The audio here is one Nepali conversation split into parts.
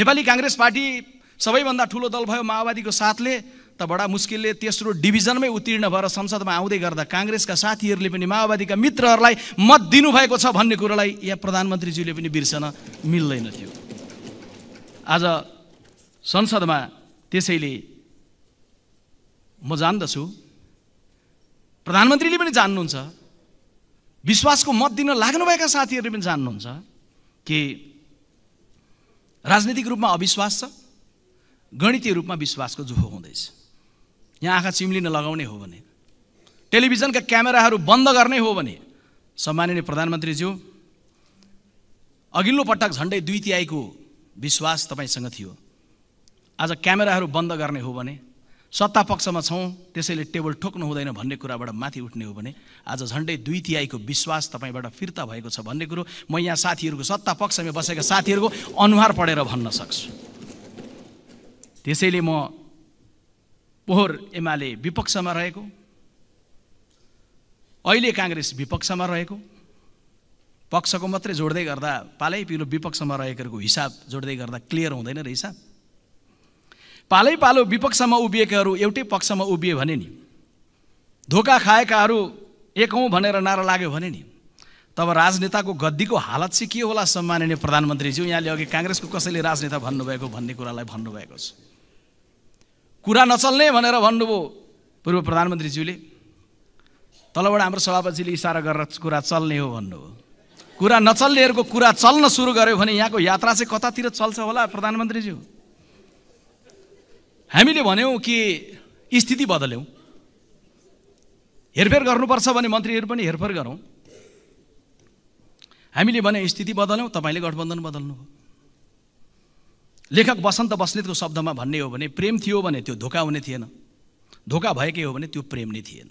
नेपाली काङ्ग्रेस पार्टी सबैभन्दा ठुलो दल भयो माओवादीको साथले त बडा मुस्किलले तेस्रो डिभिजनमै उत्तीर्ण भएर संसदमा आउँदै गर्दा काङ्ग्रेसका साथीहरूले पनि माओवादीका मित्रहरूलाई मत दिनुभएको छ भन्ने कुरोलाई यहाँ प्रधानमन्त्रीज्यूले पनि बिर्सन मिल्दैन थियो आज संसदमा त्यसैले म जान्दछु प्रधानमन्त्रीले पनि जान्नुहुन्छ विश्वासको मत दिन लाग्नुभएका साथीहरूले पनि जान्नुहुन्छ कि राजनीतिक रूपमा अविश्वास छ गणितीय रूपमा विश्वासको जोहो हुँदैछ यहाँ आँखा चिम्लिन लगाउने हो भने टेलिभिजनका क्यामेराहरू बन्द गर्ने हो भने सम्माननीय प्रधानमन्त्रीज्यू अघिल्लो पटक झन्डै दुई तिहाईको विश्वास तपाईँसँग थियो आज क्यामेराहरू बन्द गर्ने हो भने सत्ता पक्षमा छौँ त्यसैले टेबल ठोक्नु हुँदैन भन्ने कुराबाट माथि उठ्ने हो भने आज झन्डै दुई तिहाईको विश्वास तपाईँबाट फिर्ता भएको छ भन्ने कुरो म यहाँ साथीहरूको सत्ता पक्षमा बसेका साथीहरूको अनुहार पढेर भन्न सक्छु त्यसैले म पोहोर एमाले विपक्षमा रहेको अहिले काङ्ग्रेस विपक्षमा रहेको पक्षको मात्रै जोड्दै गर्दा पालै पिलो विपक्षमा रहेकोहरूको हिसाब जोड्दै गर्दा क्लियर हुँदैन र हिसाब पालै पालो विपक्षमा उभिएकाहरू एउटै पक्षमा उभिए भने नि धोका खाएकाहरू एक हौँ भनेर नारा लाग्यो भने नि तब राजनेताको गद्दीको हालत चाहिँ के होला सम्माननीय प्रधानमन्त्रीज्यू यहाँले अघि काङ्ग्रेसको कसैले राजनेता भन्नुभएको भन्ने कुरालाई भन्नुभएको छ कुरा नचल्ने भनेर भन्नुभयो पूर्व प्रधानमन्त्रीज्यूले तलबाट हाम्रो सभापतिले इसारा गरेर कुरा चल्ने हो भन्नुभयो कुरा नचल्नेहरूको कुरा चल्न सुरु गर्यो भने यहाँको यात्रा चाहिँ कतातिर चल्छ होला प्रधानमन्त्रीज्यू हामीले भन्यौँ कि स्थिति बदल्यौँ हेरफेर गर्नुपर्छ भने मन्त्रीहरू पनि हेरफेर गरौँ हामीले भने स्थिति बदल्यौँ तपाईँले गठबन्धन बदल्नु हो लेखक बसन्त बस्नेतको शब्दमा भन्ने हो भने प्रेम थियो भने त्यो धोका हुने थिएन धोका भएकै हो भने त्यो प्रेम नै थिएन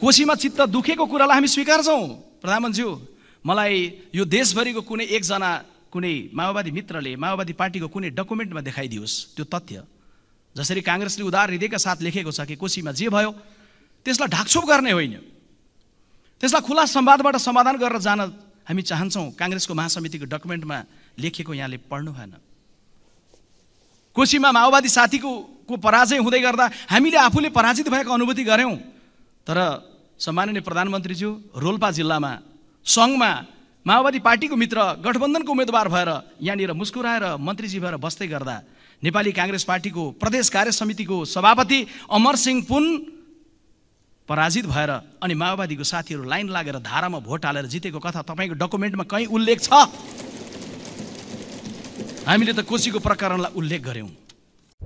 कोसीमा चित्त दुखेको कुरालाई हामी स्वीकार्छौँ प्रधानमन्त्रीज्यू मलाई यो देशभरिको कुनै एकजना कुनै माओवादी मित्रले माओवादी पार्टीको कुनै डकुमेन्टमा देखाइदियोस् त्यो तथ्य जसरी काङ्ग्रेसले उदार हृदयका साथ लेखेको छ कि कोसीमा जे भयो त्यसलाई ढाकछुप गर्ने होइन त्यसलाई खुला संवादबाट समाधान गरेर जान हामी चाहन्छौँ काङ्ग्रेसको महासमितिको डकुमेन्टमा लेखेको यहाँले पढ्नु भएन कोसीमा माओवादी साथीको को पराजय हुँदै गर्दा हामीले आफूले पराजित भएको अनुभूति गऱ्यौँ तर सम्माननीय प्रधानमन्त्रीज्यू रोल्पा जिल्लामा सङ्घमा माओवादी पार्टीको मित्र गठबन्धनको उम्मेदवार भएर यहाँनिर मुस्कुराएर मन्त्रीजी भएर बस्दै गर्दा नेपाली काङ्ग्रेस पार्टीको प्रदेश कार्य समितिको सभापति अमरसिंह सिंह पुन पराजित भएर अनि माओवादीको साथीहरू लाइन लागेर धारामा भोट हालेर जितेको कथा तपाईँको डकुमेन्टमा कहीँ उल्लेख छ हामीले त कोसीको प्रकरणलाई उल्लेख गऱ्यौँ